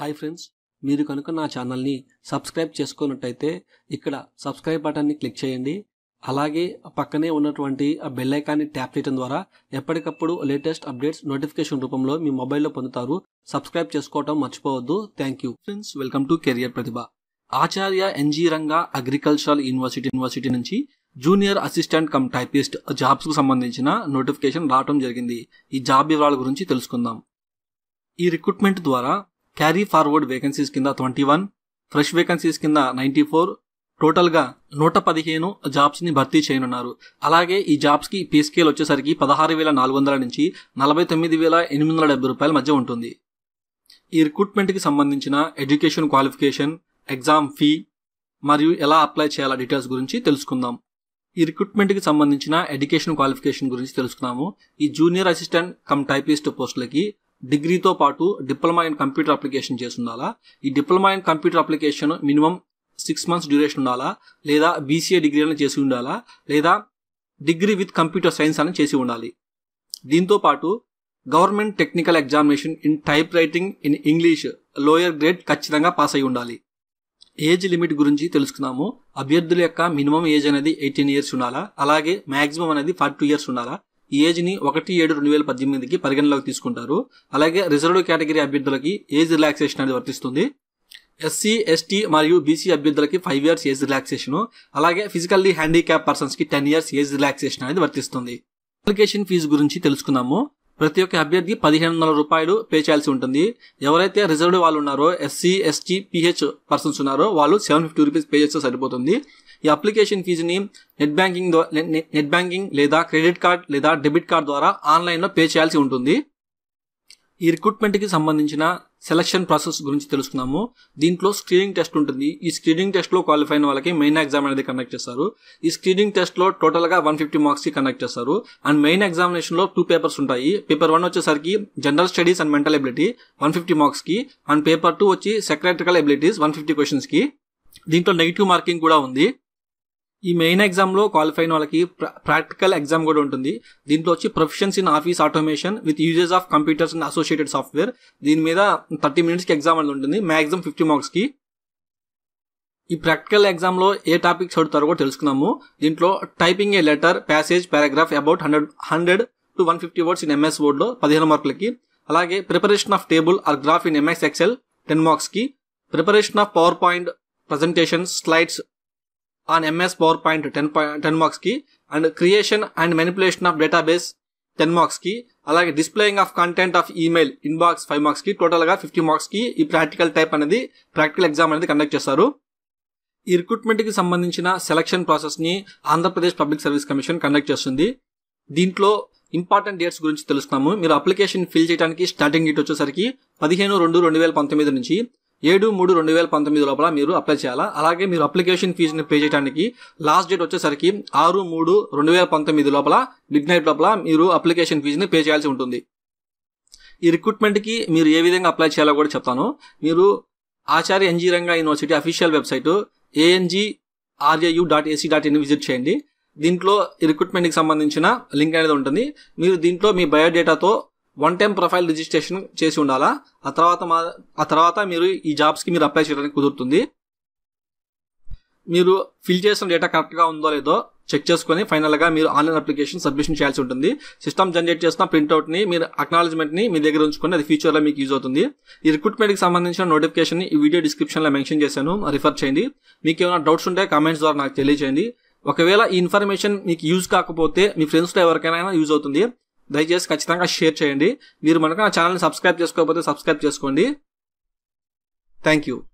hi friends మీరు కనుక నా ఛానల్ని సబ్స్క్రైబ్ చేసుకున్నట్టయితే ఇక్కడ సబ్స్క్రైబ్ బటన్ని క్లిక్ చేయండి అలాగే పక్కనే ఉన్నటువంటి ఆ బెల్లైకాన్ని ట్యాప్ చేయడం ద్వారా ఎప్పటికప్పుడు లేటెస్ట్ అప్డేట్స్ నోటిఫికేషన్ రూపంలో మీ మొబైల్లో పొందుతారు సబ్స్క్రైబ్ చేసుకోవటం మర్చిపోవద్దు thank you friends welcome to career Pratibha Acharya N G Ranga Agricultural University University నుంచి జూనియర్ అసిస్టెంట్ కమ్ టైపిస్ట్ జాబ్స్కు సంబంధించిన నోటిఫికేషన్ రావటం జరిగింది ఈ జాబ్ వివరాల గురించి తెలుసుకుందాం ఈ రిక్రూట్మెంట్ ద్వారా క్యారీ ఫార్వర్డ్ వేకెన్సీస్ కింద ట్వంటీ వన్ ఫ్రెష్ వేకెన్సీస్ కింద నైంటీ ఫోర్ టోటల్గా నూట పదిహేను జాబ్స్ని భర్తీ చేయనున్నారు అలాగే ఈ జాబ్స్కి పే స్కేల్ వచ్చేసరికి పదహారు వేల నాలుగు వందల నుంచి నలభై తొమ్మిది వేల ఎనిమిది వందల డెబ్బై రూపాయల మధ్య ఉంటుంది ఈ రిక్రూట్మెంట్కి సంబంధించిన ఎడ్యుకేషన్ క్వాలిఫికేషన్ ఎగ్జామ్ ఫీ మరియు ఎలా అప్లై చేయాల డీటెయిల్స్ గురించి తెలుసుకుందాం ఈ రిక్రూట్మెంట్కి సంబంధించిన ఎడ్యుకేషన్ క్వాలిఫికేషన్ గురించి తెలుసుకున్నాము ఈ జూనియర్ అసిస్టెంట్ కమ్ టైపిస్ట్ పోస్టులకి డిగ్రీతో పాటు డిప్లొమా ఇన్ కంప్యూటర్ అప్లికేషన్ చేసి ఉండాలా ఈ diploma in computer application minimum six months duration ఉండాలా లేదా బీసీఏ డిగ్రీ అని చేసి ఉండాలా లేదా డిగ్రీ విత్ కంప్యూటర్ సైన్స్ అని చేసి ఉండాలి దీంతో పాటు government technical examination in type writing in English lower grade ఖచ్చితంగా పాస్ అయి ఉండాలి ఏజ్ లిమిట్ గురించి తెలుసుకున్నాము అభ్యర్థుల యొక్క మినిమం ఏజ్ అనేది ఎయిటీన్ ఇయర్స్ ఉండాలా అలాగే మ్యాక్సిమం అనేది ఫార్టీ ఇయర్స్ ఉండాలా ఈ ఏజ్ని ఒకటి ఏడు రెండు వేల పద్దెనిమిదికి పరిగణలోకి తీసుకుంటారు అలాగే రిజర్వ్డ్ కేటగిరీ అభ్యర్థులకి ఏజ్ రిలాక్సేషన్ అనేది వర్తిస్తుంది ఎస్సీ ఎస్టీ మరియు బీసీ అభ్యర్థులకి ఫైవ్ ఇయర్స్ ఏజ్ రిలాక్సేషన్ అలాగే ఫిజికల్లీ హ్యాండిక్యాప్ పర్సన్స్కి టెన్ ఇయర్స్ ఏజ్ రిలాక్సేషన్ అనేది వర్తిస్తుంది అప్లికేషన్ ఫీజు గురించి తెలుసుకున్నాము ప్రతి ఒక్క అభ్యర్థి పదిహేను వందల రూపాయలు పే చేయాల్సి ఉంటుంది ఎవరైతే రిజర్వ్డ్ వాళ్ళు ఉన్నారో ఎస్సీ ఎస్టీ పిహెచ్ పర్సన్స్ ఉన్నారో వాళ్ళు సెవెన్ ఫిఫ్టీ రూపీస్ పే చేస్తే సరిపోతుంది ఈ అప్లికేషన్ ఫీజుని నెట్ బ్యాంకింగ్ నెట్ బ్యాంకింగ్ లేదా క్రెడిట్ కార్డ్ లేదా డెబిట్ కార్డ్ ద్వారా ఆన్లైన్లో పే చేయాల్సి ఉంటుంది ఈ రిక్రూట్మెంట్కి సంబంధించిన సెలక్షన్ ప్రాసెస్ గురించి తెలుసుకున్నాము దీంట్లో స్క్రీనింగ్ టెస్ట్ ఉంటుంది ఈ స్క్రీనింగ్ టెస్ట్లో క్వాలిఫై అయిన వాళ్ళకి మెయిన్ ఎగ్జామ్ అనేది కండక్ట్ చేస్తారు ఈ స్క్రీనింగ్ టెస్ట్లో టోటల్గా వన్ ఫిఫ్టీ మార్క్స్కి కండక్ట్ చేస్తారు అండ్ మెయిన్ ఎగ్జామినేషన్లో టూ పేపర్స్ ఉంటాయి పేపర్ వన్ వచ్చేసరికి general studies and mental ability one fifty మార్క్స్కి అండ్ పేపర్ టూ వచ్చి సెక్రటరికల్ ఎబిలిటీస్ వన్ ఫిఫ్టీ కి దీంట్లో నెగిటివ్ మార్కింగ్ కూడా ఉంది ఈ మెయిన్ ఎగ్జామ్లో క్వాలిఫై అయిన వాళ్ళకి ప్రాక్టికల్ ఎగ్జామ్ కూడా ఉంటుంది దీంట్లో వచ్చి professions in office automation with uses of computers and associated software దీని మీద థర్టీ మినిట్స్కి ఎగ్జామ్ అనేది ఉంటుంది మ్యాక్సిమం ఫిఫ్టీ మార్క్స్కి ఈ ప్రాక్టికల్ ఎగ్జామ్లో ఏ టాపిక్ చదువుతారో కూడా తెలుసుకున్నాము దీంట్లో typing a letter passage paragraph about hundred hundred to one fifty words in MS లో పదిహేను మార్కులకి అలాగే preparation of table or graph in MS Excel ten మార్క్స్కి preparation of PowerPoint presentation slides on MS PowerPoint ten 10 ten కి and creation and manipulation of database ten marks కి అలాగే displaying of content of email inbox five marks కి total గా fifty marks కి ఈ practical type అనేది practical exam అనేది conduct చేస్తారు ఈ రిక్రూట్మెంట్ కి సంబంధించిన సెలక్షన్ ప్రాసెస్ ని Andhra Pradesh Public Service Commission conduct చేస్తుంది దీంట్లో ఇంపార్టెంట్ డేట్స్ గురించి తెలుస్తున్నాము మీరు అప్లికేషన్ ఫిల్ చేయడానికి స్టార్టింగ్ డేట్ వచ్చేసరికి పదిహేను రెండు రెండు వేల పంతొమ్మిది నుంచి ఏడు మూడు రెండు వేల పంతొమ్మిది లోపల మీరు అప్లై చేయాలా అలాగే మీరు అప్లికేషన్ ఫీజుని పే చేయడానికి లాస్ట్ డేట్ వచ్చేసరికి ఆరు మూడు రెండు వేల పంతొమ్మిది లోపల మిడ్ నైట్ లోపల మీరు అప్లికేషన్ ఫీజుని పే చేయాల్సి ఉంటుంది ఈ రిక్రూట్మెంట్కి మీరు ఏ విధంగా అప్లై చేయాలో కూడా చెప్తాను మీరు Acharya N G Ranga University official website A N G R A U dot A C dot in visit చేయండి దీంట్లో రిక్రూట్మెంట్కి సంబంధించిన లింక్ అనేది ఉంటుంది మీరు దీంట్లో మీ బయోడేటాతో వన్ టైం ప్రొఫైల్ రిజిస్ట్రేషన్ చేసి ఉండాలా ఆ తర్వాత మా ఆ తర్వాత మీరు ఈ జాబ్స్కి మీరు అప్లై చేయడానికి కుదురుతుంది మీరు ఫిల్ చేసిన డేటా కరెక్ట్గా ఉందో లేదో చెక్ చేసుకుని ఫైనల్గా మీరు ఆన్లైన్ అప్లికేషన్ సబ్మిషన్ చేయాల్సి ఉంటుంది సిస్టమ్ జనరేట్ చేసిన ప్రింట్అవుట్ని మీరు అక్నాలజ్మెంట్ని మీ దగ్గర ఉంచుకొని అది ఫ్యూచర్లో మీకు యూజ్ అవుతుంది ఈ రిక్రూట్మెంట్కి సంబంధించిన నోటిఫికేషన్ ఈ వీడియో డిస్క్రిప్షన్లో మెన్షన్ చేశాను రిఫర్ చేయండి మీకు ఏమైనా డౌట్స్ ఉంటే కామెంట్స్ ద్వారా నాకు తెలియజేయండి ఒకవేళ ఈ ఇన్ఫర్మేషన్ మీకు యూజ్ కాకపోతే మీ ఫ్రెండ్స్తో ఎవరికైనా యూజ్ అవుతుంది దయచేసి ఖచ్చితంగా షేర్ చేయండి మీరు మనకు నా ఛానల్ని సబ్స్క్రైబ్ చేసుకోకపోతే సబ్స్క్రైబ్ చేసుకోండి థ్యాంక్ యూ